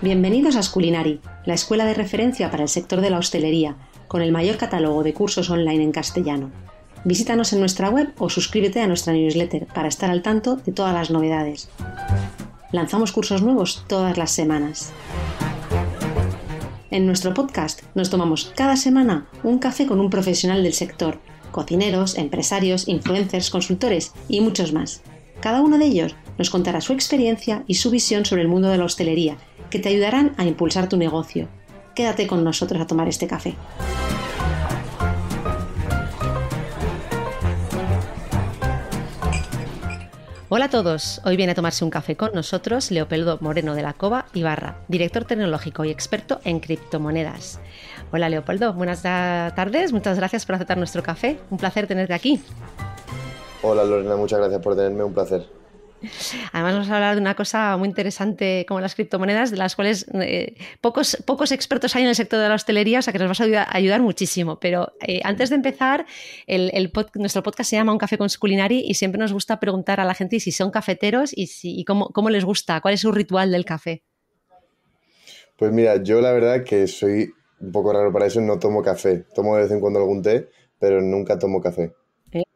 Bienvenidos a Sculinari, la escuela de referencia para el sector de la hostelería, con el mayor catálogo de cursos online en castellano. Visítanos en nuestra web o suscríbete a nuestra newsletter para estar al tanto de todas las novedades. Lanzamos cursos nuevos todas las semanas. En nuestro podcast nos tomamos cada semana un café con un profesional del sector, cocineros, empresarios, influencers, consultores y muchos más. Cada uno de ellos nos contará su experiencia y su visión sobre el mundo de la hostelería que te ayudarán a impulsar tu negocio. Quédate con nosotros a tomar este café. Hola a todos, hoy viene a tomarse un café con nosotros Leopoldo Moreno de la Cova Ibarra, director tecnológico y experto en criptomonedas. Hola Leopoldo, buenas tardes, muchas gracias por aceptar nuestro café, un placer tenerte aquí. Hola Lorena, muchas gracias por tenerme, un placer. Además, vamos a hablar de una cosa muy interesante como las criptomonedas, de las cuales eh, pocos, expertos hay en el sector de la hostelería, o sea que nos vas a ayudar, muchísimo. Pero eh, antes de empezar, nuestro podcast se llama Un Café con su Culinari y siempre nos gusta preguntar a la gente si son cafeteros y, cómo les gusta, cuál es su ritual del café. Pues mira, yo la verdad que soy un poco raro para eso, no tomo café. Tomo de vez en cuando algún té, pero nunca tomo café.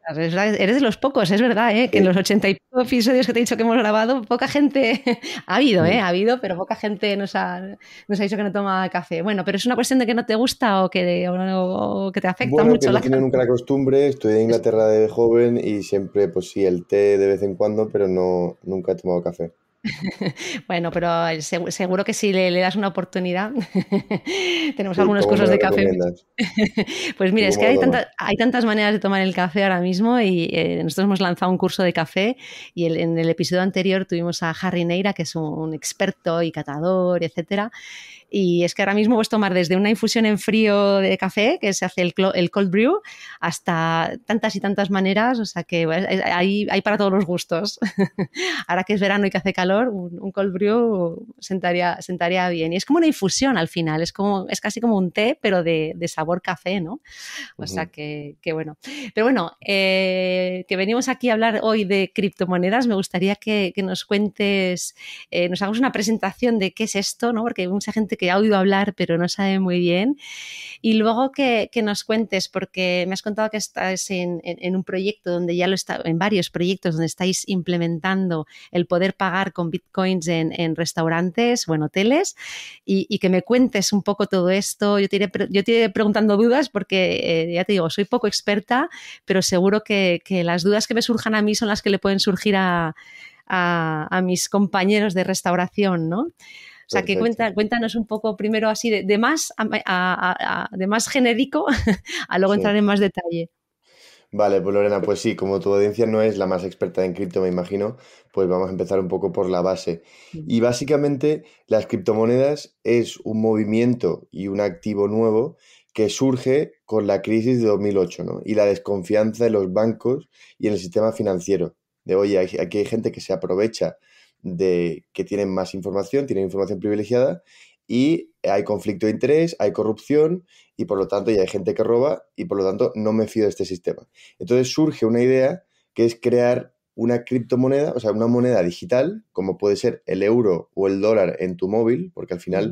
Eres de los pocos, es verdad, ¿eh? que en los ochenta y pico episodios que te he dicho que hemos grabado, poca gente ha habido, ¿eh? ha habido, pero poca gente nos ha, nos ha dicho que no toma café. Bueno, pero es una cuestión de que no te gusta o que, o, que te afecta bueno, mucho. Que no tiene nunca la costumbre, estoy en Inglaterra de joven y siempre, pues sí, el té de vez en cuando, pero no, nunca he tomado café. bueno, pero eh, seguro, que si le, das una oportunidad, tenemos algunos cursos de café. pues mira, es que hay, hay, tantas maneras de tomar el café ahora mismo y eh, nosotros hemos lanzado un curso de café y en el episodio anterior tuvimos a Harry Neira, que es un, un experto y catador, etcétera y es que ahora mismo puedes tomar desde una infusión en frío de café, que se hace el, cold brew, hasta tantas y tantas maneras. O sea que hay, para todos los gustos. ahora que es verano y que hace calor, un, cold brew sentaría, sentaría bien. Y es como una infusión al final, es, como, es casi como un té, pero de, de sabor café, ¿no? O sea que, que, bueno. Pero bueno, eh, que venimos aquí a hablar hoy de criptomonedas, me gustaría que, que nos cuentes, eh, nos hagas una presentación de qué es esto, ¿no? Porque hay mucha gente que ha oído hablar pero no sabe muy bien. Y luego que, nos cuentes, porque me has contado que estás en, un proyecto donde ya lo está, en varios proyectos donde estáis implementando el poder pagar con bitcoins en, restaurantes o en hoteles, y, que me cuentes un poco todo esto. Yo te iré, yo preguntando dudas porque eh, ya te digo, soy poco experta, pero seguro que, las dudas que me surjan a mí son las que le pueden surgir a, a, a, mis compañeros de restauración, ¿no? O sea, que cuenta, cuéntanos un poco primero así de, más, de más genérico a luego entrar en más detalle. Vale, pues Lorena, pues sí, como tu audiencia no es la más experta en cripto, me imagino, pues vamos a empezar un poco por la base. Y básicamente las criptomonedas es un movimiento y un activo nuevo que surge con la crisis de 2008 ¿no? y la desconfianza en los bancos y en el sistema financiero. De, oye, aquí hay gente que se aprovecha de que tienen más información, tienen información privilegiada y hay conflicto de interés, hay corrupción y por lo tanto ya hay gente que roba y por lo tanto no me fío de este sistema. Entonces surge una idea que es crear una criptomoneda, o sea, una moneda digital, como puede ser el euro o el dólar en tu móvil, porque al final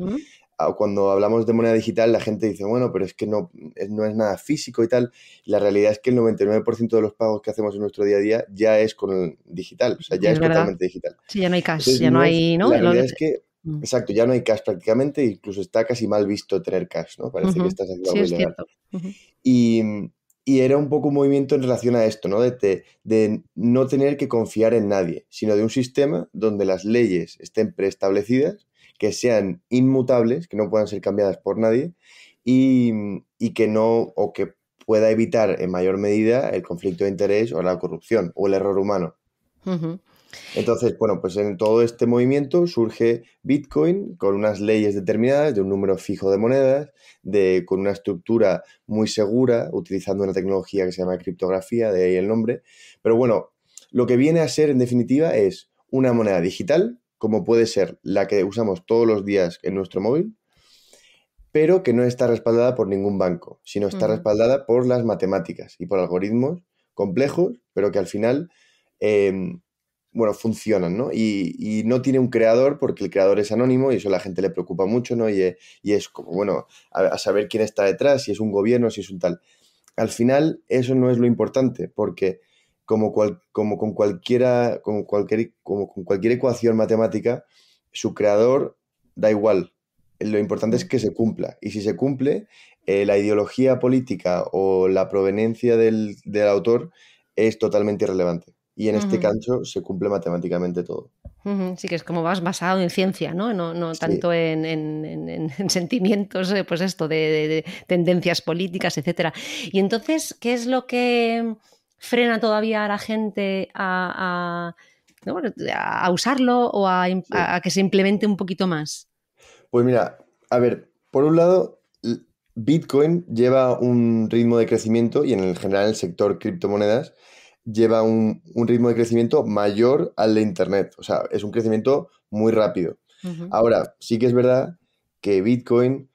cuando hablamos de moneda digital, la gente dice, bueno, pero es que no es, no es nada físico y tal. la realidad es que el 99% de los pagos que hacemos en nuestro día a día ya es con digital, o sea, ya es, totalmente digital. Sí, ya no hay cash, ya no, hay, ¿no? La realidad es que, mm. exacto, ya no hay cash prácticamente, incluso está casi mal visto tener cash, ¿no? Parece que estás haciendo algo sí, Y era un poco un movimiento en relación a esto, ¿no? De, de, no tener que confiar en nadie, sino de un sistema donde las leyes estén preestablecidas que sean inmutables, que no puedan ser cambiadas por nadie y, que no o que pueda evitar en mayor medida el conflicto de interés o la corrupción o el error humano. Entonces, bueno, pues en todo este movimiento surge Bitcoin con unas leyes determinadas, de un número fijo de monedas, de, con una estructura muy segura, utilizando una tecnología que se llama criptografía, de ahí el nombre. Pero bueno, lo que viene a ser en definitiva es una moneda digital como puede ser la que usamos todos los días en nuestro móvil, pero que no está respaldada por ningún banco, sino está respaldada por las matemáticas y por algoritmos complejos, pero que al final, em, bueno, funcionan, ¿no? Y, no tiene un creador porque el creador es anónimo y eso a la gente le preocupa mucho, ¿no? Y, e, es como, bueno, a, saber quién está detrás, si es un gobierno, si es un tal. Al final, eso no es lo importante, porque como, como, con, cualquiera, como, cualquier, como con cualquier ecuación matemática, su creador da igual. Lo importante es que se cumpla. Y si se cumple, eh, la ideología política o la proveniencia del, autor es totalmente irrelevante. Y en este caso se cumple matemáticamente todo. Sí, que es como vas basado en ciencia, ¿no? No, tanto en, sentimientos, eh, pues esto, de, tendencias políticas, etcétera. Y entonces, ¿qué es lo que frena todavía a la gente a, a, usarlo o a, que se implemente un poquito más? Pues mira, a ver, por un lado, Bitcoin lleva un ritmo de crecimiento y en el general el sector criptomonedas lleva un, ritmo de crecimiento mayor al de Internet. O sea, es un crecimiento muy rápido. Ahora, sí que es verdad que Bitcoin,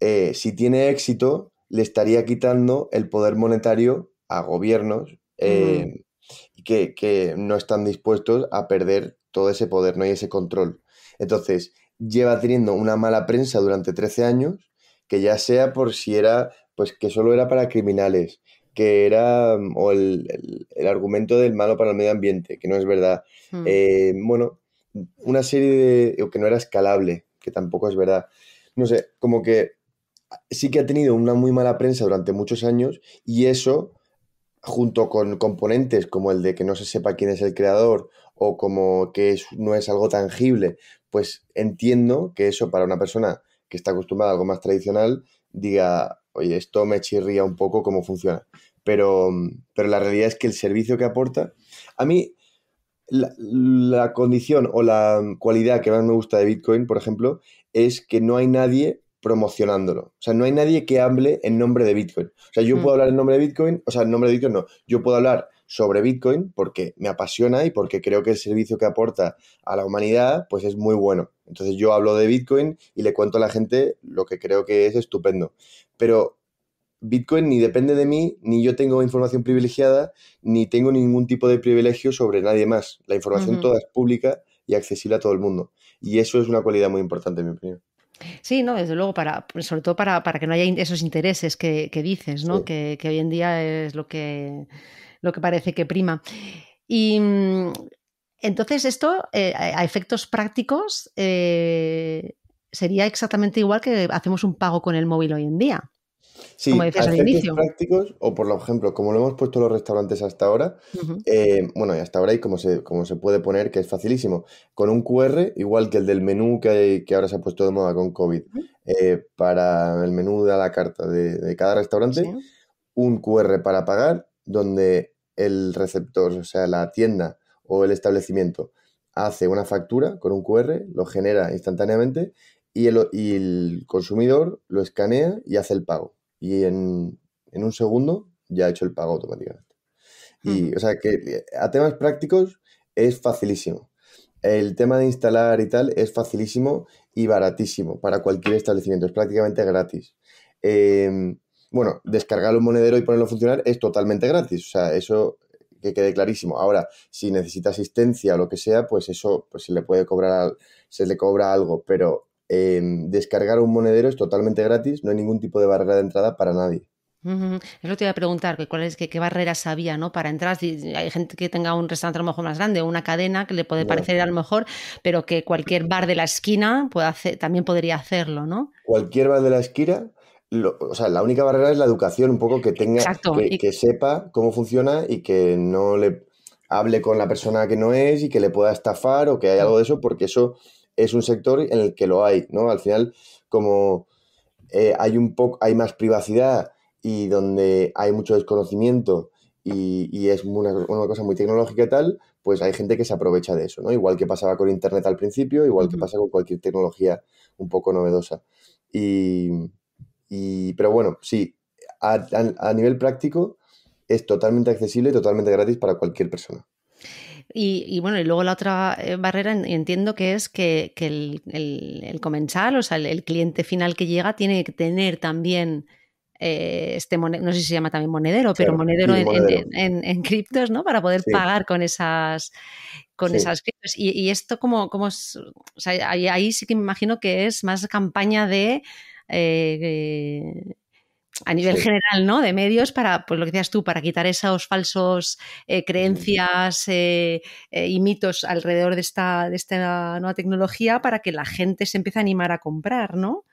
eh, si tiene éxito, le estaría quitando el poder monetario a gobiernos Em, que, no están dispuestos a perder todo ese poder ¿no? y ese control. Entonces, lleva teniendo una mala prensa durante 13 años, que ya sea por si era, pues que solo era para criminales, que era, mm, o el, argumento del malo para el medio ambiente, que no es verdad. Hmm. Eh, bueno, una serie de, que no era escalable, que tampoco es verdad. No sé, como que sí que ha tenido una muy mala prensa durante muchos años y eso junto con componentes como el de que no se sepa quién es el creador o como que no es algo tangible, pues entiendo que eso para una persona que está acostumbrada a algo más tradicional diga, oye, esto me chirría un poco cómo funciona. Pero, pero la realidad es que el servicio que aporta, a mí la, la condición o la cualidad que más me gusta de Bitcoin, por ejemplo, es que no hay nadie promocionándolo. O sea, no hay nadie que hable en nombre de Bitcoin. O sea, yo mm. puedo hablar en nombre de Bitcoin, o sea, en nombre de Bitcoin no, yo puedo hablar sobre Bitcoin porque me apasiona y porque creo que el servicio que aporta a la humanidad pues es muy bueno. Entonces yo hablo de Bitcoin y le cuento a la gente lo que creo que es estupendo. Pero Bitcoin ni depende de mí, ni yo tengo información privilegiada, ni tengo ningún tipo de privilegio sobre nadie más. La información toda es pública y accesible a todo el mundo. Y eso es una cualidad muy importante, en mi opinión. Sí, no, desde luego, para, pues, sobre todo para, que no haya esos intereses que, que dices, ¿no? Que, hoy en día es lo que, lo que parece que prima. Y mm, entonces esto, eh, a efectos prácticos, eh, sería exactamente igual que hacemos un pago con el móvil hoy en día. Sí, como decías al inicio. prácticos, o por ejemplo, como lo hemos puesto los restaurantes hasta ahora, eh, bueno, y hasta ahora y como se, se puede poner, que es facilísimo, con un QR, igual que el del menú que, ahora se ha puesto de moda con COVID, eh, para el menú de la carta de, cada restaurante, un QR para pagar, donde el receptor, o sea, la tienda o el establecimiento, hace una factura con un QR, lo genera instantáneamente y el consumidor lo escanea y hace el pago y en, un segundo ya ha hecho el pago automáticamente. Y, o sea, que a temas prácticos es facilísimo. El tema de instalar y tal es facilísimo y baratísimo para cualquier establecimiento, es prácticamente gratis. Em, bueno, descargar un monedero y ponerlo a funcionar es totalmente gratis, o sea, eso que quede clarísimo. Ahora, si necesita asistencia o lo que sea, pues eso pues se le puede cobrar, se le cobra algo, pero Em, descargar un monedero es totalmente gratis, no hay ningún tipo de barrera de entrada para nadie. Eso Es lo te iba a preguntar, cuál qué barreras había ¿no? para entrar. hay gente que tenga un restaurante a lo mejor más grande, una cadena que le puede parecer a lo mejor, pero que cualquier bar de la esquina también podría hacerlo, ¿no? Cualquier bar de la esquina, o sea, la única barrera es la educación, un poco que tenga, que, que sepa cómo funciona y que no le hable con la persona que no es y que le pueda estafar o que haya algo de eso, porque eso es un sector en el que lo hay, ¿no? Al final, como eh, hay un poco, hay más privacidad y donde hay mucho desconocimiento y, es una, cosa muy tecnológica y tal, pues hay gente que se aprovecha de eso, ¿no? Igual que pasaba con Internet al principio, igual que pasa con cualquier tecnología un poco novedosa. Y, pero bueno, sí, a, nivel práctico es totalmente accesible, y totalmente gratis para cualquier persona. Y, bueno, y luego la otra eh, barrera entiendo que es que, que el, el, comensal, o sea, el, cliente final que llega tiene que tener también eh, este monedero, no sé si se llama también monedero, pero monedero, en, en, criptos, ¿no? Para poder pagar con esas con esas criptos. Y, esto como, como o sea, ahí, sí que me imagino que es más campaña de eh, a nivel general, ¿no? De medios para, pues lo que decías tú, para quitar esos falsos eh, creencias eh, eh, y mitos alrededor de esta, de esta nueva tecnología para que la gente se empiece a animar a comprar, ¿no?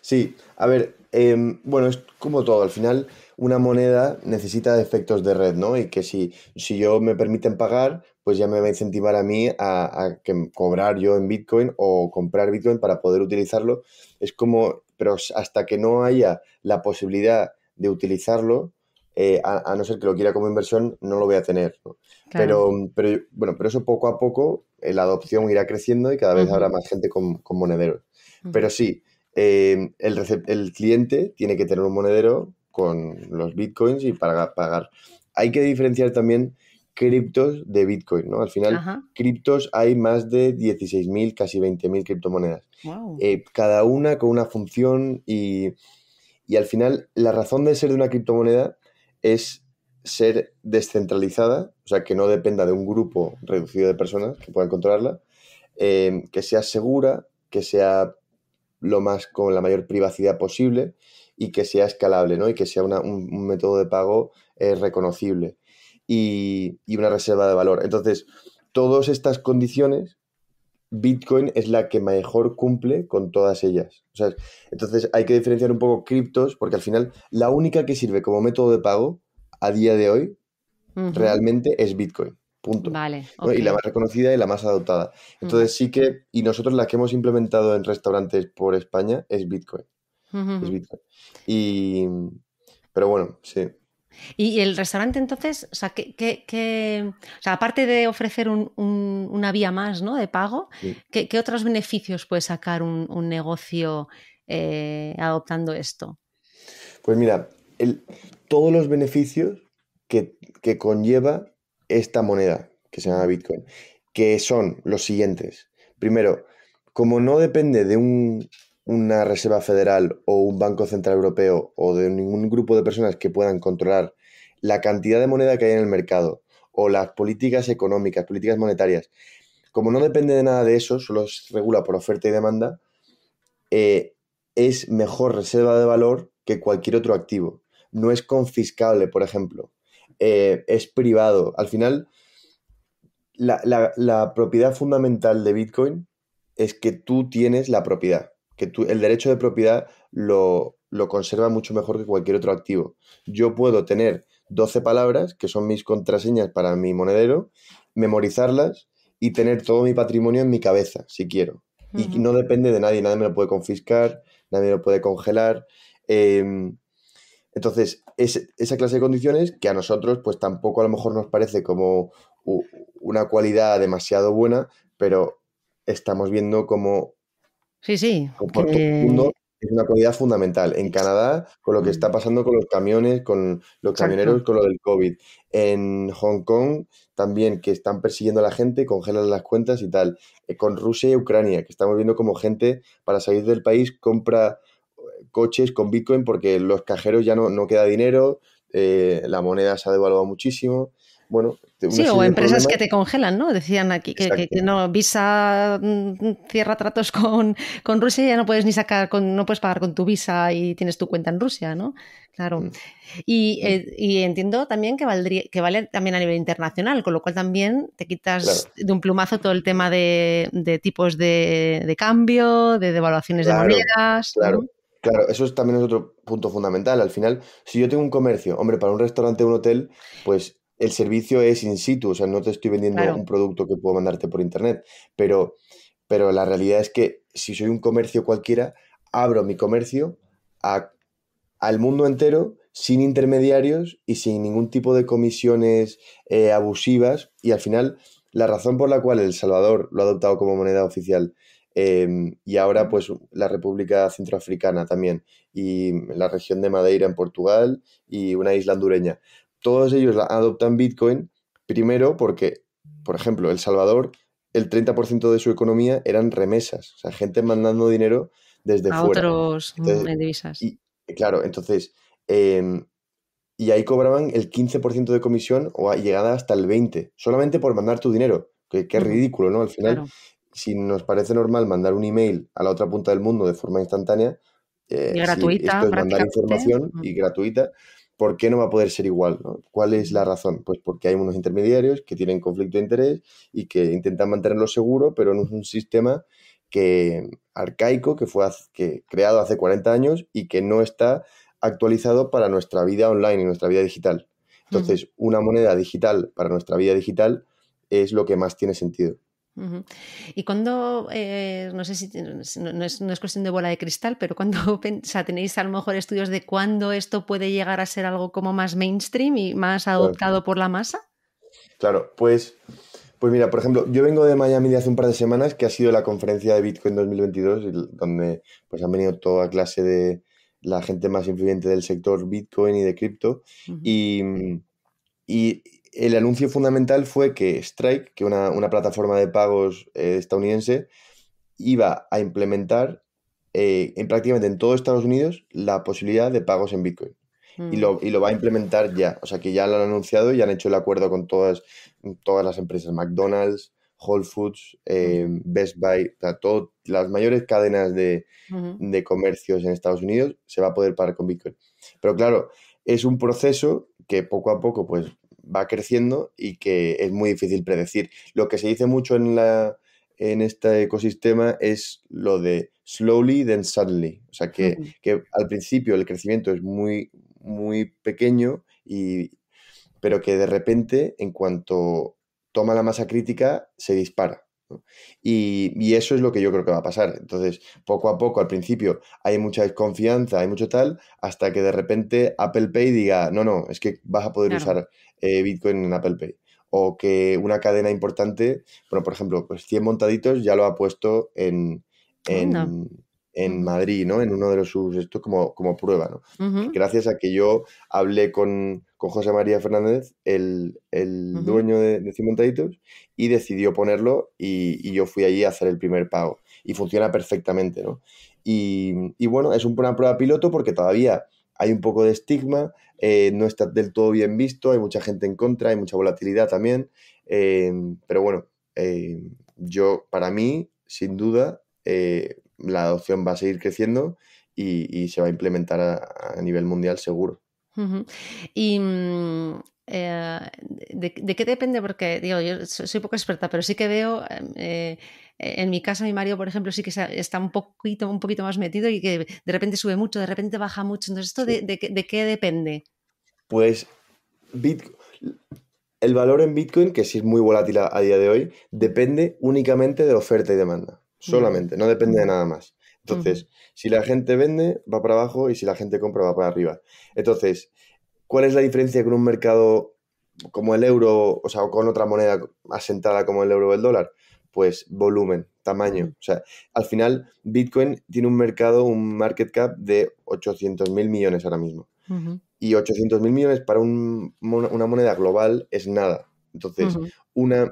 Sí, a ver, em, bueno, es como todo, al final una moneda necesita efectos de red, ¿no? Y que si, si yo me permiten pagar, pues ya me va a incentivar a mí a, a cobrar yo en Bitcoin o comprar Bitcoin para poder utilizarlo. Es como pero hasta que no haya la posibilidad de utilizarlo, eh, a, no ser que lo quiera como inversión, no lo voy a tener. Pero, bueno, pero eso poco a poco eh, la adopción irá creciendo y cada vez habrá más gente con, monedero. monederos. Pero sí, eh, el, el, cliente tiene que tener un monedero con los bitcoins y para pagar. Hay que diferenciar también criptos de Bitcoin, ¿no? Al final, criptos hay más de 16.000, casi 20.000 criptomonedas. Eh, cada una con una función y, al final la razón de ser de una criptomoneda es ser descentralizada, o sea, que no dependa de un grupo reducido de personas que puedan controlarla, eh, que sea segura, que sea lo más con la mayor privacidad posible y que sea escalable, ¿no? Y que sea un, método de pago eh, reconocible y, una reserva de valor. Entonces, todas estas condiciones Bitcoin es la que mejor cumple con todas ellas. entonces hay que diferenciar un poco criptos, porque al final la única que sirve como método de pago a día de hoy realmente es Bitcoin. Punto. Vale, Y la más reconocida y la más adoptada. Entonces sí que, y nosotros la que hemos implementado en restaurantes por España es Bitcoin. Es Bitcoin. Y, pero bueno, sí. Y el restaurante, entonces, o sea, aparte de ofrecer una vía más ¿no? de pago, ¿qué, otros beneficios puede sacar un, negocio eh, adoptando esto? Pues mira, todos los beneficios que conlleva esta moneda que se llama Bitcoin, que son los siguientes. Primero, como no depende de un una Reserva Federal o un Banco Central Europeo o de ningún grupo de personas que puedan controlar la cantidad de moneda que hay en el mercado o las políticas económicas, políticas monetarias, como no depende de nada de eso, solo se regula por oferta y demanda, eh, es mejor reserva de valor que cualquier otro activo. No es confiscable, por ejemplo. Eh, es privado. Al final, la propiedad fundamental de Bitcoin es que tú tienes la propiedad que tú, el derecho de propiedad lo, conserva mucho mejor que cualquier otro activo. Yo puedo tener 12 palabras, que son mis contraseñas para mi monedero, memorizarlas y tener todo mi patrimonio en mi cabeza, si quiero. Y no depende de nadie, nadie me lo puede confiscar, nadie me lo puede congelar. Em, entonces, esa clase de condiciones que a nosotros, pues tampoco a lo mejor nos parece como una cualidad demasiado buena, pero estamos viendo como Sí, sí. mundo es una cualidad fundamental. En Canadá, con lo que está pasando con los camiones, con los camioneros, con lo del COVID. En Hong Kong, también, que están persiguiendo a la gente, congelan las cuentas y tal. Eh, con Rusia y Ucrania, que estamos viendo como gente para salir del país compra eh, coches con Bitcoin porque los cajeros ya no, no queda dinero, eh, la moneda se ha devaluado muchísimo bueno. Sí, o empresas que te congelan, ¿no? Decían aquí que, no, Visa mm, mm, cierra tratos con, Rusia y ya no puedes ni sacar, con, no puedes pagar con tu Visa y tienes tu cuenta en Rusia, ¿no? Claro. Mm. Eh, y, entiendo también que, valdría, que vale también a nivel internacional, con lo cual también te quitas de un plumazo todo el tema de, tipos de, cambio, de devaluaciones de monedas. Claro. Claro, eso es, también es otro punto fundamental. Al final, si yo tengo un comercio, hombre, para un restaurante, un hotel, pues el servicio es in situ, o sea, no te estoy vendiendo un producto que puedo mandarte por internet, pero, pero la realidad es que si soy un comercio cualquiera, abro mi comercio al mundo entero sin intermediarios y sin ningún tipo de comisiones eh, abusivas y al final la razón por la cual El Salvador lo ha adoptado como moneda oficial em, y ahora pues la República Centroafricana también y la región de Madeira en Portugal y una isla hondureña todos ellos adoptan Bitcoin, primero porque, por ejemplo, El Salvador, el 30% de su economía eran remesas, o sea, gente mandando dinero desde a otros entonces, mm, Y, claro, entonces, em, y ahí cobraban el 15% de comisión o llegada hasta el 20%, solamente por mandar tu dinero, que, es ridículo, ¿no? Al final, si nos parece normal mandar un email a la otra punta del mundo de forma instantánea, y eh, gratuita, esto es mandar información y gratuita, ¿por qué no va a poder ser igual? ¿Cuál es la razón? Pues porque hay unos intermediarios que tienen conflicto de interés y que intentan mantenerlo seguro, pero en un sistema que arcaico, que fue creado hace 40 años y que no está actualizado para nuestra vida online y nuestra vida digital. Entonces, una moneda digital para nuestra vida digital es lo que más tiene sentido. Y cuando, eh, no sé si no es, cuestión de bola de cristal, pero cuando o sea, tenéis a lo mejor estudios de cuándo esto puede llegar a ser algo como más mainstream y más adoptado por la masa. Claro, pues, pues mira, por ejemplo, yo vengo de Miami de hace un par de semanas, que ha sido la conferencia de Bitcoin 2022, donde pues han venido toda clase de la gente más influyente del sector Bitcoin y de cripto. y, y el anuncio fundamental fue que Strike, que una, una plataforma de pagos eh, estadounidense, iba a implementar eh, en prácticamente en todo Estados Unidos la posibilidad de pagos en Bitcoin. Y, mm. lo, lo, va a implementar ya. O sea que ya lo han anunciado y han hecho el acuerdo con todas, todas las empresas, McDonald's, Whole Foods, eh, mm. Best Buy, o las mayores cadenas de, de, comercios en Estados Unidos se va a poder pagar con Bitcoin. Pero claro, es un proceso que poco a poco pues va creciendo y que es muy difícil predecir. Lo que se dice mucho en, la, en este ecosistema es lo de slowly, then suddenly. O sea, que, al principio el crecimiento es muy, muy pequeño, y, pero que de repente, en cuanto toma la masa crítica, se dispara. Y, y, eso es lo que yo creo que va a pasar. Entonces, poco a poco, al principio, hay mucha desconfianza, hay mucho tal, hasta que de repente Apple Pay diga, no, no, es que vas a poder usar eh, Bitcoin en Apple Pay. O que una cadena importante, bueno, por ejemplo, pues 100 montaditos ya lo ha puesto en, en Madrid, ¿no? En uno de los, sus, esto como, prueba, ¿no? Gracias a que yo hablé con, José María Fernández, el, dueño de, de Cimontaditos, y decidió ponerlo y, yo fui allí a hacer el primer pago. Y funciona perfectamente, ¿no? Y, bueno, es un una prueba piloto porque todavía hay un poco de estigma, eh, no está del todo bien visto, hay mucha gente en contra, hay mucha volatilidad también, eh, pero bueno, eh, yo para mí, sin duda, la adopción va a seguir creciendo y, se va a implementar a, nivel mundial seguro. Y mm, eh, ¿de, qué depende? Porque digo, yo soy poco experta, pero sí que veo, eh, eh, en mi casa mi marido, por ejemplo, sí que está un poquito, un poquito más metido y que de repente sube mucho, de repente baja mucho. Entonces, ¿esto de, de, qué depende? Pues el valor en Bitcoin, que sí es muy volátil a día de hoy, depende únicamente de oferta y demanda solamente, no depende de nada más. Entonces, si la gente vende, va para abajo y si la gente compra, va para arriba. Entonces, ¿cuál es la diferencia con un mercado como el euro, o sea, con otra moneda asentada como el euro o el dólar? Pues volumen, tamaño. O sea, al final, Bitcoin tiene un mercado, un market cap de 800 mil millones ahora mismo. Y 800 mil millones para una moneda global es nada. Entonces, una,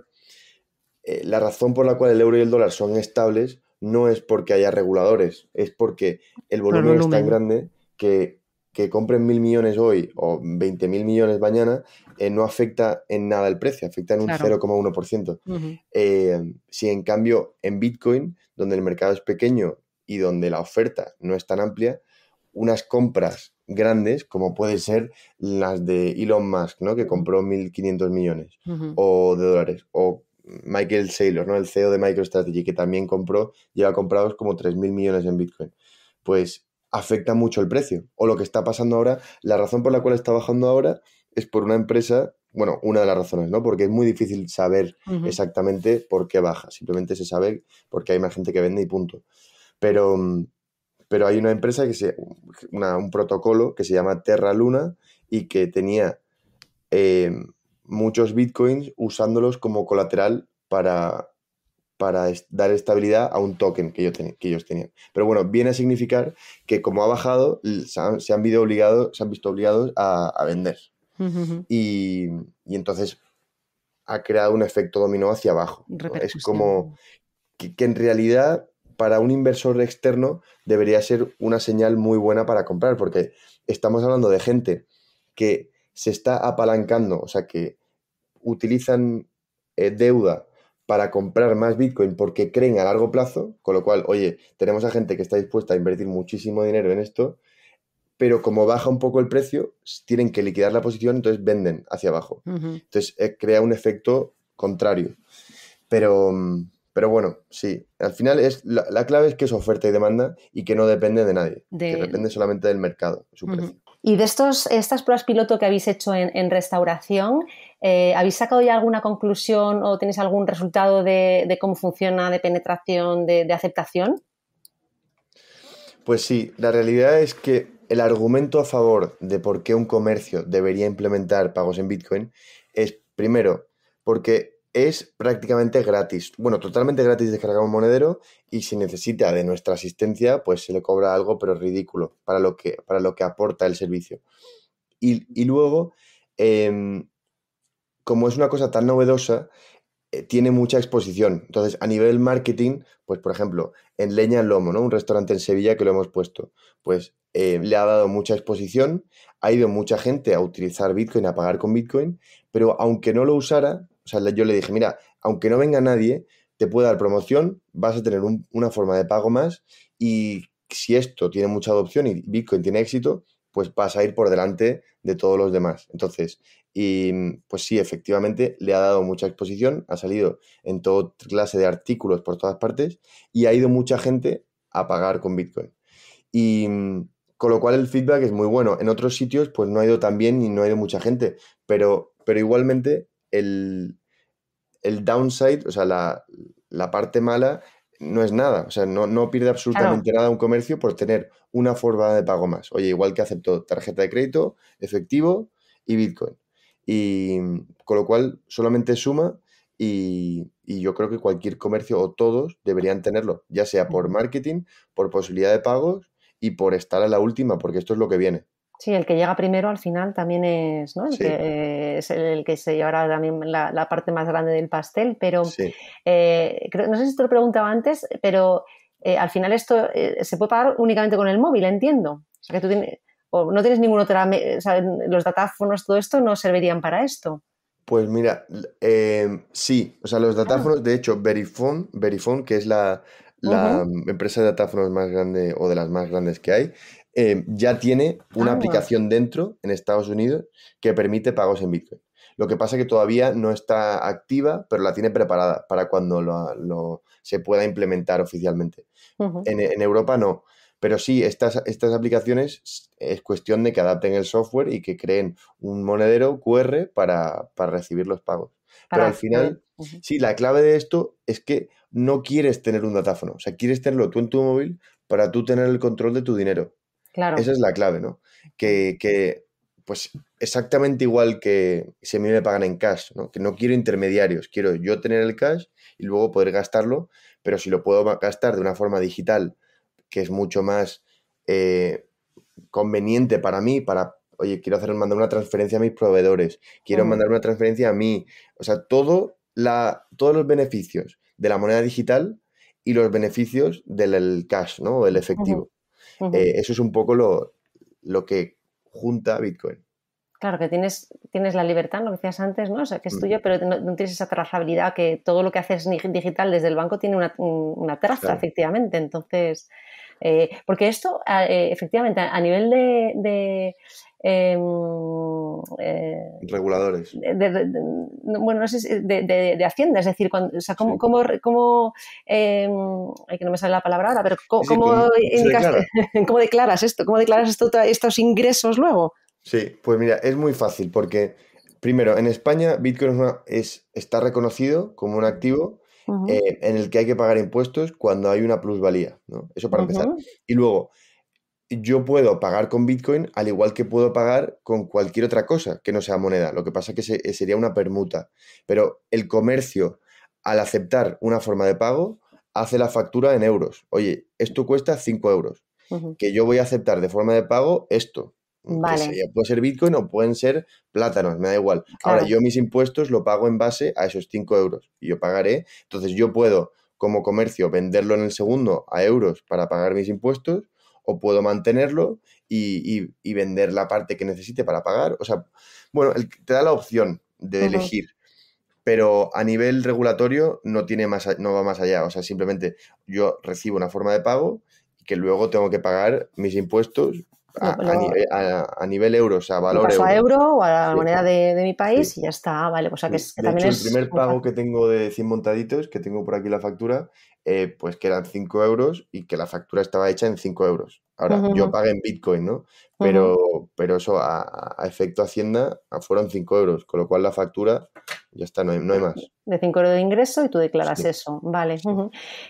eh, la razón por la cual el euro y el dólar son estables no es porque haya reguladores, es porque el volumen, es tan grande que que compren mil millones hoy o 20 mil millones mañana, eh, no afecta en nada el precio, afecta en un 0,1%. Eh, si en cambio en Bitcoin, donde el mercado es pequeño y donde la oferta no es tan amplia, unas compras grandes, como pueden ser las de Elon Musk, ¿no? que compró 1.500 millones o de dólares, o Michael Saylor, ¿no? el CEO de MicroStrategy, que también compró, lleva comprados como 3.000 millones en Bitcoin. Pues afecta mucho el precio. O lo que está pasando ahora, la razón por la cual está bajando ahora es por una empresa, bueno, una de las razones, ¿no? Porque es muy difícil saber exactamente por qué baja. Simplemente se sabe porque hay más gente que vende y punto. Pero, pero hay una empresa que se, un protocolo que se llama Terra Luna y que tenía eh, muchos bitcoins usándolos como colateral para, para dar estabilidad a un token que, que, ellos tenían. Pero bueno, viene a significar que como ha bajado, se han, visto, obligados, se han visto obligados a, vender. y, entonces ha creado un efecto dominó hacia abajo. Es como que en realidad para un inversor externo debería ser una señal muy buena para comprar, porque estamos hablando de gente que se está apalancando, o sea que utilizan eh, deuda para comprar más Bitcoin porque creen a largo plazo, con lo cual, oye, tenemos a gente que está dispuesta a invertir muchísimo dinero en esto, pero como baja un poco el precio, tienen que liquidar la posición, entonces venden hacia abajo. Entonces eh, crea un efecto contrario. Pero, mm, pero bueno, sí, al final es la, clave es que es oferta y demanda y que no depende de nadie, que depende solamente del mercado, su precio. Y de estos, estas pruebas piloto que habéis hecho en, restauración, eh, ¿habéis sacado ya alguna conclusión o tenéis algún resultado de, cómo funciona, de penetración, de aceptación? Pues sí, la realidad es que el argumento a favor de por qué un comercio debería implementar pagos en Bitcoin es, primero, porque es prácticamente gratis. Bueno, totalmente gratis descargar un monedero y si necesita de nuestra asistencia, pues se le cobra algo, pero es ridículo, para lo que, para lo que aporta el servicio. Y, luego, em, como es una cosa tan novedosa, eh, tiene mucha exposición. Entonces, a nivel marketing, pues por ejemplo, en Leña Lomo, ¿no? Un restaurante en Sevilla que lo hemos puesto, pues eh, le ha dado mucha exposición, ha ido mucha gente a utilizar Bitcoin, a pagar con Bitcoin, pero aunque no lo usara, o sea, yo le dije, mira, aunque no venga nadie, te puede dar promoción, vas a tener una forma de pago más y si esto tiene mucha adopción y Bitcoin tiene éxito, pues vas a ir por delante de todos los demás. Entonces, y pues sí, efectivamente le ha dado mucha exposición, ha salido en toda clase de artículos por todas partes y ha ido mucha gente a pagar con Bitcoin. Y con lo cual el feedback es muy bueno. En otros sitios pues no ha ido tan bien y no ha ido mucha gente, pero, pero igualmente el, downside, o sea, la, parte mala no es nada. O sea, no, no pierde absolutamente nada un comercio por tener una forma de pago más. Oye, igual que acepto tarjeta de crédito, efectivo y Bitcoin. Y con lo cual solamente suma y, y, yo creo que cualquier comercio o todos deberían tenerlo, ya sea por marketing, por posibilidad de pagos y por estar a la última, porque esto es lo que viene. Sí, el que llega primero al final también es, ¿no? El que, eh, es el que se llevará también la, parte más grande del pastel, pero eh, no sé si te lo preguntaba antes, pero eh, al final esto se puede pagar únicamente con el móvil, entiendo. O sea, que tú no tienes ningún otra, los datáfonos, todo esto no servirían para esto. Pues mira, em, sí, o sea, los ah. datáfonos, de hecho, Verifone, Verifone, que es la, empresa de datáfonos más grande o de las más grandes que hay, Em, ya tiene una ah. aplicación dentro en Estados Unidos que permite pagos en Bitcoin. Lo que pasa es que todavía no está activa, pero la tiene preparada para cuando se pueda implementar oficialmente. en, Europa no. Pero sí, estas, estas aplicaciones es cuestión de que adapten el software y que creen un monedero QR para, recibir los pagos. pero al final, sí, la clave de esto es que no quieres tener un datáfono. O sea, quieres tenerlo tú en tu móvil para tú tener el control de tu dinero. Esa es la clave, ¿no? Que, pues exactamente igual que si a mí me pagan en cash, ¿no? Que no quiero intermediarios, quiero yo tener el cash y luego poder gastarlo, pero si lo puedo gastar de una forma digital, que es mucho más eh, conveniente para mí, para, oye, quiero hacer, mandar una transferencia a mis proveedores, quiero mandar una transferencia a mí, o sea, todo la, todos los beneficios de la moneda digital y los beneficios del cash, ¿no? El del efectivo. Eh, eso es un poco lo, lo que junta Bitcoin. Claro, que tienes, tienes la libertad, lo que decías antes, ¿no? O sea, que es tuyo, pero no, tienes esa trazabilidad que todo lo que haces digital desde el banco tiene una, traza, efectivamente. Entonces, eh, porque esto, eh, efectivamente, a nivel de, de em, eh, reguladores. bueno, no sé si de, Hacienda, es decir, cuando, cómo, cómo, em, que no me sale la palabra ahora, pero cómo, declaras esto, cómo declaras estos ingresos luego. Sí, pues mira, es muy fácil porque primero en España Bitcoin es, está reconocido como un mm. activo eh, en el que hay que pagar impuestos cuando hay una plusvalía, ¿no? Eso para empezar. Y luego, yo puedo pagar con Bitcoin al igual que puedo pagar con cualquier otra cosa que no sea moneda. Lo que pasa es que eh, sería una permuta. Pero el comercio, al aceptar una forma de pago, hace la factura en euros. Oye, esto cuesta 5 euros. Que yo voy a aceptar de forma de pago esto puede ser Bitcoin o pueden ser plátanos, me da igual. Ahora, yo mis impuestos lo pago en base a esos 5 euros y yo pagaré. Entonces, yo puedo, como comercio, venderlo en el segundo a euros para pagar mis impuestos o puedo mantenerlo y, vender la parte que necesite para pagar. O sea, bueno, te da la opción de elegir pero a nivel regulatorio no tiene más no va más allá. O sea, simplemente yo recibo una forma de pago que luego tengo que pagar mis impuestos a, nivel, euro, o sea, valor a euro o a la moneda de, mi país y ya está, vale. Pues o sea, que, es, también es El primer pago que tengo de 100 montaditos, que tengo por aquí la factura, eh, pues que eran 5 euros y que la factura estaba hecha en 5 euros. Ahora, yo pagué en Bitcoin, ¿no? Pero, pero eso, a, efecto Hacienda, ah, fueron 5 euros, con lo cual la factura ya está, no hay, más. De 5 euros de ingreso y tú declaras eso, vale.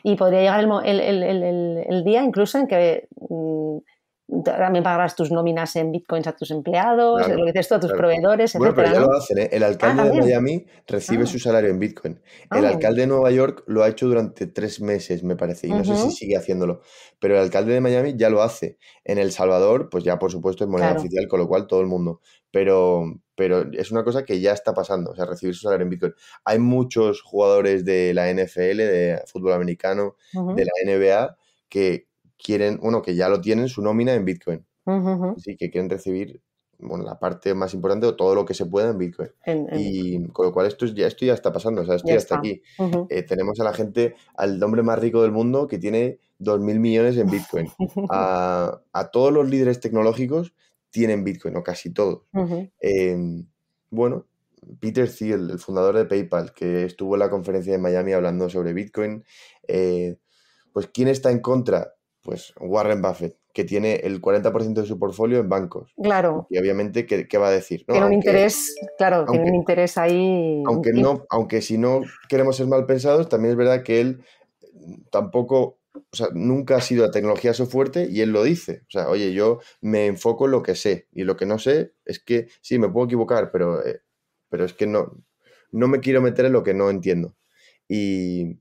Y podría llegar el, día incluso en que. Mm, también pagarás tus nóminas en bitcoins a tus empleados, lo dices tú a tus proveedores, etc. Bueno, pero ya lo hacen, ¿eh? El alcalde ah, de Miami recibe ah. su salario en bitcoin. el ah. alcalde de Nueva York lo ha hecho durante tres meses, me parece, y no sé si sigue haciéndolo. Pero el alcalde de Miami ya lo hace. En El Salvador, pues ya por supuesto es moneda oficial, con lo cual todo el mundo. Pero, pero es una cosa que ya está pasando, o sea, recibir su salario en Bitcoin. Hay muchos jugadores de la NFL, de fútbol americano, de la NBA, que, quieren, bueno, que ya lo tienen su nómina en Bitcoin. Así que quieren recibir bueno, la parte más importante o todo lo que se pueda en Bitcoin. Y con lo cual esto ya, esto ya está pasando, o sea, esto ya, está. aquí. Eh, tenemos a la gente, al hombre más rico del mundo que tiene 2.000 millones en Bitcoin. a, todos los líderes tecnológicos tienen Bitcoin, o casi todos. Em, bueno, Peter Thiel, el fundador de PayPal, que estuvo en la conferencia de Miami hablando sobre Bitcoin, eh, pues ¿quién está en contra? pues Warren Buffett, que tiene el 40% de su portfolio en bancos. Claro. Y obviamente, ¿qué, va a decir? Tiene un interés, claro, tiene un interés ahí. Aunque, no, aunque si no queremos ser mal pensados, también es verdad que él mm, tampoco, o sea, nunca ha sido la tecnología su fuerte y él lo dice. O sea, oye, yo me enfoco en lo que sé y lo que no sé es que, sí, me puedo equivocar, pero, eh, pero es que no, no me quiero meter en lo que no entiendo. Y,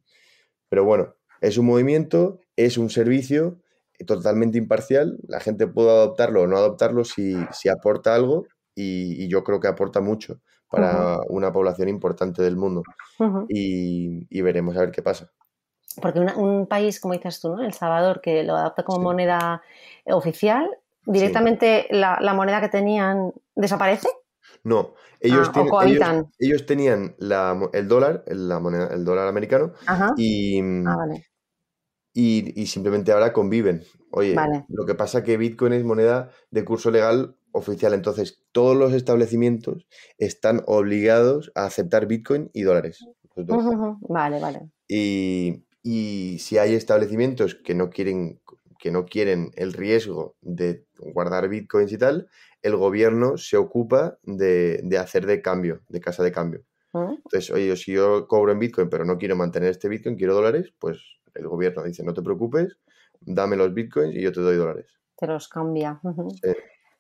pero bueno, es un movimiento es un servicio totalmente imparcial, la gente puede adoptarlo o no adoptarlo si, si aporta algo y, yo creo que aporta mucho para una población importante del mundo y, veremos a ver qué pasa. Porque un país, como dices tú, ¿no? El Salvador, que lo adopta como moneda oficial, ¿directamente la, moneda que tenían desaparece? No, ellos, ah, ellos, tenían la, el dólar, la moneda, el dólar americano, y mm, ah, y, simplemente ahora conviven. Oye, lo que pasa que Bitcoin es moneda de curso legal oficial, entonces todos los establecimientos están obligados a aceptar Bitcoin y dólares. Vale, vale. Y, y si hay establecimientos que no quieren que no quieren el riesgo de guardar bitcoins y tal, el gobierno se ocupa de, de hacer de cambio, de casa de cambio. Entonces, oye, si yo cobro en Bitcoin, pero no quiero mantener este Bitcoin, quiero dólares, pues el gobierno dice, no te preocupes, dame los Bitcoins y yo te doy dólares. Te los cambia.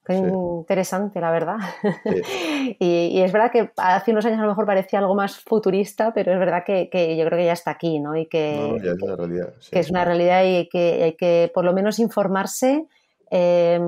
interesante, la verdad. y, es verdad que hace unos años a lo mejor parecía algo más futurista, pero es verdad que, yo creo que ya está aquí, ¿no? Y que, es, una realidad, que es una realidad y que hay que por lo menos informarse Em,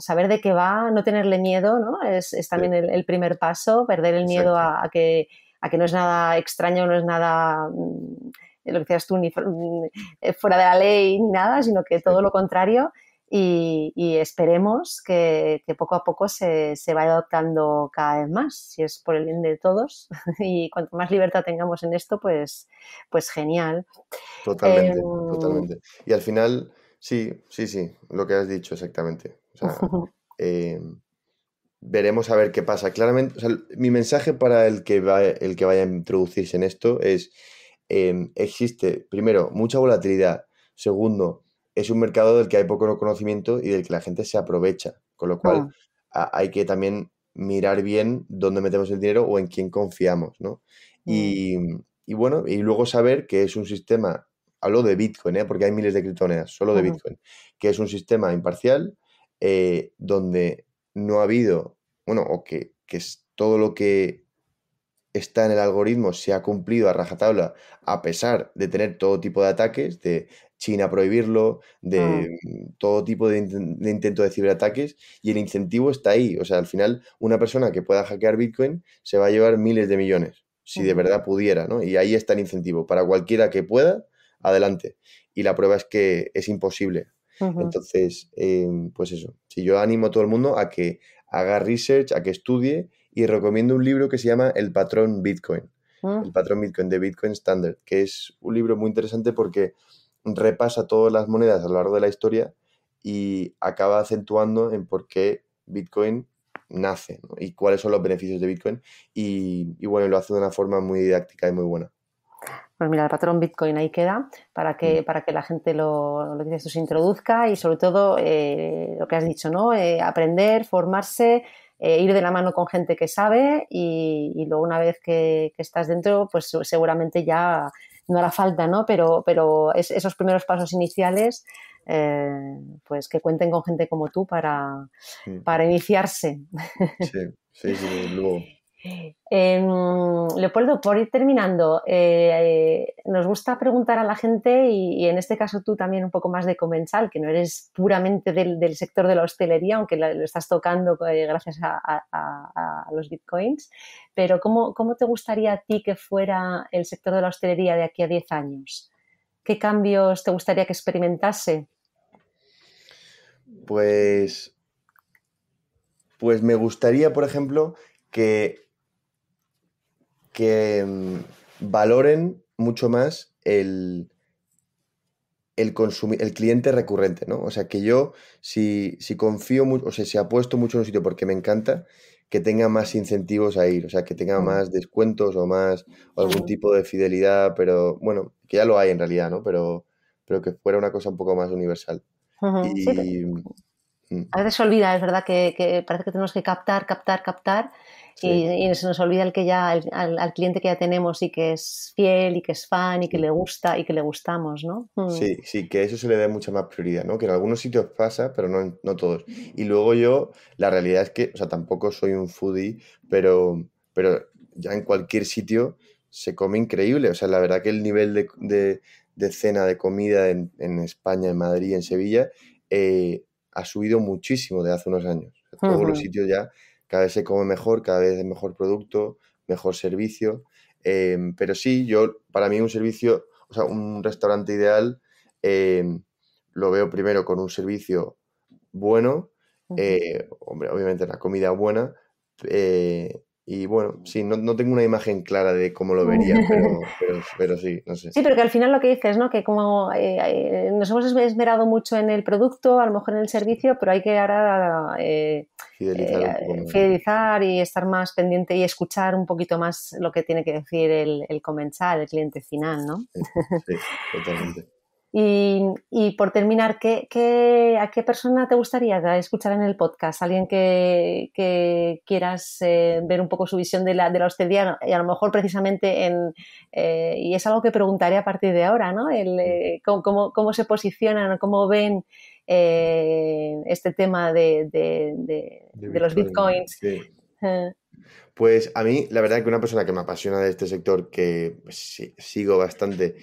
saber de qué va, no tenerle miedo, ¿no? Es, también el, primer paso, perder el miedo a, que, que no es nada extraño, no es nada mm, lo que decías tú, mm, eh, fuera de la ley ni nada, sino que todo lo contrario. Y, esperemos que, poco a poco se, vaya adoptando cada vez más, si es por el bien de todos. Y cuanto más libertad tengamos en esto, pues, pues genial. Totalmente, em, totalmente. Y al final, Sí, sí, sí, lo que has dicho exactamente. O sea, eh, veremos a ver qué pasa. Claramente, mi mensaje para el que, va, el que vaya a introducirse en esto es, em, existe, primero, mucha volatilidad. Segundo, es un mercado del que hay poco conocimiento y del que la gente se aprovecha. Con lo cual, ah. hay que también mirar bien dónde metemos el dinero o en quién confiamos, ¿no? Mm. Y, y bueno, y luego saber que es un sistema hablo de Bitcoin, ¿eh? porque hay miles de criptomonedas, solo de Bitcoin, que es un sistema imparcial eh, donde no ha habido, bueno, o que, que todo lo que está en el algoritmo se ha cumplido a rajatabla, a pesar de tener todo tipo de ataques, de China prohibirlo, de ah. todo tipo de, de, intento de ciberataques, y el incentivo está ahí. O sea, al final, una persona que pueda hackear Bitcoin se va a llevar miles de millones, si de verdad pudiera, ¿no? Y ahí está el incentivo. Para cualquiera que pueda, adelante. Y la prueba es que es imposible. Entonces, em, pues eso. Si yo animo a todo el mundo a que haga research, a que estudie y recomiendo un libro que se llama El patrón Bitcoin. Mm. El patrón Bitcoin de Bitcoin Standard, que es un libro muy interesante porque repasa todas las monedas a lo largo de la historia y acaba acentuando en por qué Bitcoin nace y cuáles son los beneficios de Bitcoin. y, bueno, lo hace de una forma muy didáctica y muy buena. Pues mira, el patrón Bitcoin ahí queda para que, mm. para que la gente lo, lo que se introduzca y sobre todo eh, lo que has dicho, ¿no? Eh, aprender, formarse, eh, ir de la mano con gente que sabe y, luego una vez que, estás dentro, pues seguramente ya no hará falta, ¿no? Pero, pero esos primeros pasos iniciales, pues que cuenten con gente como tú para, para iniciarse. Sí, sí, sí, luego. Em, Leopoldo, por ir terminando, eh, nos gusta preguntar a la gente, y, en este caso tú también un poco más de comensal, que no eres puramente del, sector de la hostelería, aunque lo estás tocando eh, gracias a, los bitcoins, pero ¿cómo, te gustaría a ti que fuera el sector de la hostelería de aquí a 10 años? ¿Qué cambios te gustaría que experimentase? Pues, pues me gustaría, por ejemplo, que que mm, valoren mucho más el, el, el cliente recurrente, ¿no? O sea, que yo, si, si confío mucho, o sea, si apuesto mucho en un sitio porque me encanta, que tenga más incentivos a ir, o sea, que tenga mm. más descuentos o más algún mm. tipo de fidelidad, pero bueno, que ya lo hay en realidad, ¿no? Pero, pero que fuera una cosa un poco más universal. a veces se olvida, es verdad que, parece que tenemos que captar, captar, captar y, se nos olvida el que ya, al, cliente que ya tenemos y que es fiel y que es fan y que mm. le gusta y que le gustamos, ¿no? Mm. Sí, sí, que eso se le da mucha más prioridad, ¿no? Que en algunos sitios pasa, pero no, no todos. Y luego yo, la realidad es que, o sea, tampoco soy un foodie, pero, pero ya en cualquier sitio se come increíble. O sea, la verdad que el nivel de, de, cena, de comida en, en, España, en Madrid, en Sevilla, eh, ha subido muchísimo de hace unos años. Todos los sitios ya cada vez se come mejor, cada vez es mejor producto, mejor servicio. Em, pero sí, yo, para mí un servicio, o sea, un restaurante ideal, em, lo veo primero con un servicio bueno, eh, hombre, obviamente la comida buena, eh, y bueno, sí, no, tengo una imagen clara de cómo lo vería, pero, sí, no sé. Sí, pero que al final lo que dices, ¿no? Que como eh, eh, nos hemos esmerado mucho en el producto, a lo mejor en el servicio, pero hay que ahora eh, eh fidelizar, y estar más pendiente y escuchar un poquito más lo que tiene que decir el, el comensal, el cliente final, ¿no? sí totalmente. Y, por terminar, ¿qué, a qué persona te gustaría escuchar en el podcast? ¿Alguien que, quieras eh, ver un poco su visión de la, de hostelería? Y a lo mejor precisamente en... Eh, y es algo que preguntaré a partir de ahora, ¿no? Eh, cómo, se posicionan, cómo ven este tema de, los bitcoins. Pues a mí, la verdad que una persona que me apasiona de este sector, que sigo bastante,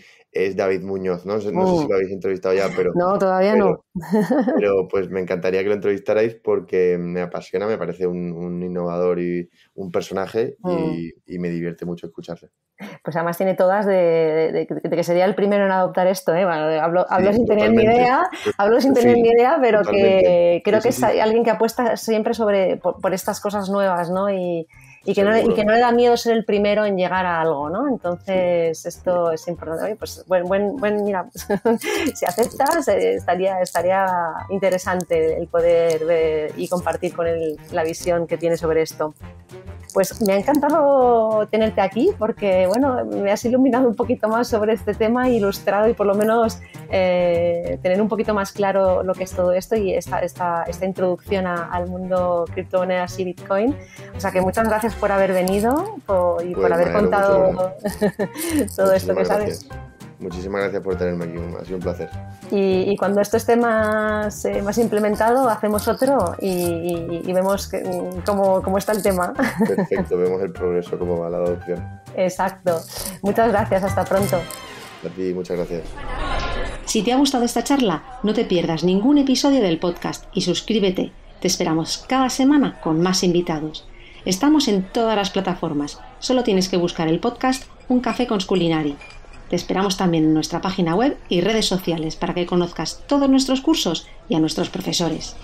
es David Muñoz, ¿no? No, sé si uh. lo habéis entrevistado ya, pero... No, todavía no. pero pues me encantaría que lo entrevistarais porque me apasiona, me parece un, innovador y un personaje mm. y, me divierte mucho escucharle. Pues además tiene todas de, que sería el primero en adoptar esto, ¿eh? hablo, sin tener mi idea, hablo sin tener ni idea, pero que creo que es alguien que apuesta siempre sobre, por, por estas cosas nuevas, ¿no? Y, y que, no le, y que, no le, da miedo ser el primero en llegar a algo, ¿no? Entonces, esto es importante. Oye, pues, buen, mira, si aceptas, eh, estaría, estaría interesante el poder ver y compartir con él la visión que tiene sobre esto. Pues me ha encantado tenerte aquí porque, bueno, me has iluminado un poquito más sobre este tema, ilustrado y por lo menos eh, tener un poquito más claro lo que es todo esto y esta, esta, esta introducción al mundo criptomonedas y Bitcoin. O sea que muchas gracias por haber venido y por pues haber contado todo esto que sabes. Muchísimas gracias por tenerme aquí, ha sido un placer. Y, cuando esto esté más, eh, más implementado, hacemos otro y, vemos cómo, cómo, está el tema. Perfecto, vemos el progreso, cómo va la adopción. Exacto. Muchas gracias, hasta pronto. A ti, muchas gracias. Si te ha gustado esta charla, no te pierdas ningún episodio del podcast y suscríbete. Te esperamos cada semana con más invitados. Estamos en todas las plataformas. Solo tienes que buscar el podcast Un café con Sculinari. Te esperamos también en nuestra página web y redes sociales para que conozcas todos nuestros cursos y a nuestros profesores.